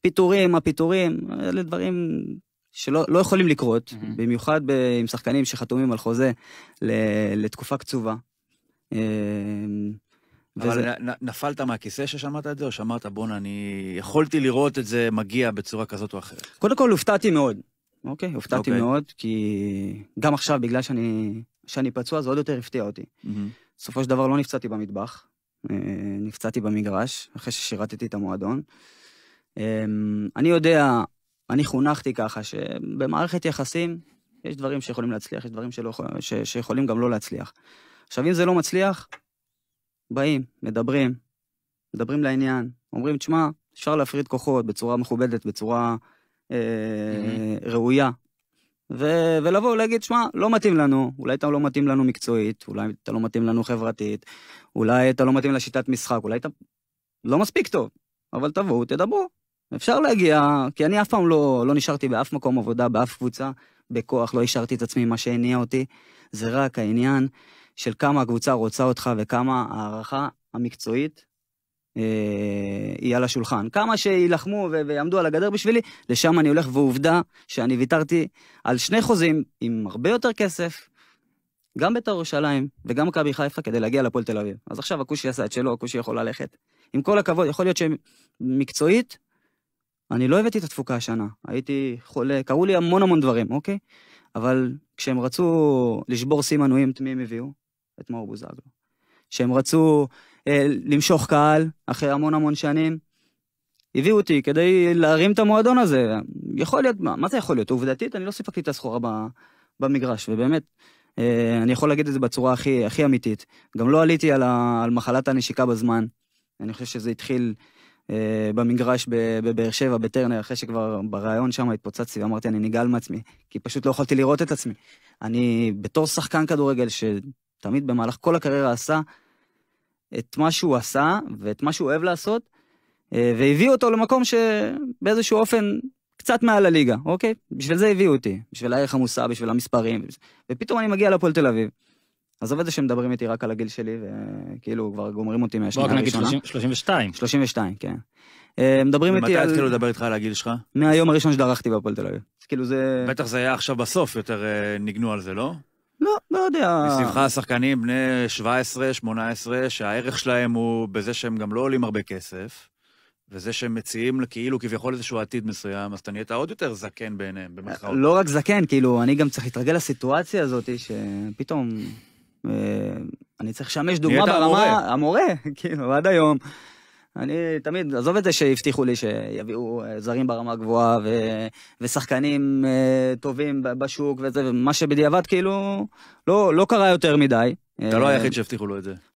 פיטורים, הפיטורים, אלה דברים שלא לא יכולים לקרות, mm-hmm. במיוחד ב, עם שחקנים שחתומים על חוזה ל, לתקופה קצובה. אמ, אבל וזה... נפלת מהכיסא ששמעת את זה, או שאמרת, בואנה, אני יכולתי לראות את זה מגיע בצורה כזאת או אחרת? קודם כל, הופתעתי מאוד. אוקיי, הופתעתי אוקיי. מאוד, כי גם עכשיו, בגלל שאני, שאני פצוע, זה עוד יותר הפתיע אותי. Mm-hmm. בסופו של דבר לא נפצעתי במטבח, אה, נפצעתי במגרש, אחרי ששירתתי את המועדון. אמ, אני יודע, אני חונכתי ככה, שבמערכת יחסים יש דברים שיכולים להצליח, יש דברים שלא, ש, שיכולים גם לא להצליח. עכשיו, אם זה לא מצליח, באים, מדברים, מדברים לעניין, אומרים, תשמע, אפשר להפריד כוחות בצורה מכובדת, בצורה אה, ראויה, ו- ולבוא ולהגיד, שמע, לא מתאים לנו, אולי אתה לא מתאים לנו מקצועית, אולי אתה לא מתאים לנו חברתית, אולי אתה לא מתאים לשיטת משחק, אולי אתה לא מספיק טוב, אבל תבואו, תדברו, אפשר להגיע, כי אני אף פעם לא, לא נשארתי באף מקום עבודה, באף קבוצה, בכוח, לא השארתי את עצמי מה שהניע אותי, זה רק העניין של כמה הקבוצה רוצה אותך וכמה ההערכה המקצועית אה, היא על השולחן. כמה שיילחמו ו- ויעמדו על הגדר בשבילי, לשם אני הולך, ועובדה שאני ויתרתי על שני חוזים עם הרבה יותר כסף, גם בית"ר ירושלים וגם מכבי חיפה כדי להגיע לפועל תל אביב. אז עכשיו הכושי עשה את שלו, הכושי יכול ללכת. עם כל הכבוד, יכול להיות שמקצועית, אני לא הבאתי את התפוקה השנה, הייתי חולה, קרו לי המון המון דברים, אוקיי? אבל כשהם רצו לשבור שיא מנויים, את מי הם הביאו? את מאור בוזגלו. כשהם רצו אה, למשוך קהל אחרי המון המון שנים, הביאו אותי כדי להרים את המועדון הזה. יכול להיות, מה, מה זה יכול להיות? עובדתית, אני לא סיפקתי את הסחורה במגרש, ובאמת, אה, אני יכול להגיד את זה בצורה הכי, הכי אמיתית. גם לא עליתי על, ה, על מחלת הנשיקה בזמן. אני חושב שזה התחיל אה, במגרש בבאר שבע, בטרנר, אחרי שכבר בריאיון שם התפוצצתי ואמרתי, אני נגעל מעצמי, כי פשוט לא יכולתי לראות את עצמי. אני בתור שחקן כדורגל, שתמיד במהלך כל הקריירה עשה את מה שהוא עשה ואת מה שהוא אוהב לעשות, אה, והביא אותו למקום שבאיזשהו אופן קצת מעל הליגה, אוקיי? בשביל זה הביאו אותי, בשביל הערך המוסר, בשביל המספרים, ופתאום אני מגיע לפועל תל אביב. עזוב את זה שמדברים איתי רק על הגיל שלי, וכאילו כבר גומרים אותי מהשנה הראשונה. רק נגיד 32. 32, כן. אה, מדברים איתי על... מתי התחילו לדבר איתך על הגיל שלך? מהיום הראשון שדרכתי בהפועל תל אביב. כאילו זה... בטח זה היה עכשיו בסוף יותר אה, ניגנו על זה, לא? לא, לא יודע. מסביבך השחקנים בני 17, 18, שהערך שלהם הוא בזה שהם גם לא עולים הרבה כסף, וזה שהם מציעים כאילו כביכול איזשהו עתיד מסוים, אז אתה נהיית עוד יותר זקן בעיניהם, אה, במחאות. לא רק זקן, כאילו, אני גם צריך להתרגל לסיטואציה הזאת, שפתאום... אה, אני צריך לשמש דוגמה ברמה, המורה, כאילו, עד היום. אני תמיד, עזוב את זה שהבטיחו לי שיביאו אה, זרים ברמה גבוהה ו, ושחקנים אה, טובים בשוק וזה, ומה שבדיעבד כאילו לא, לא קרה יותר מדי. אתה לא היחיד שהבטיחו לו את זה.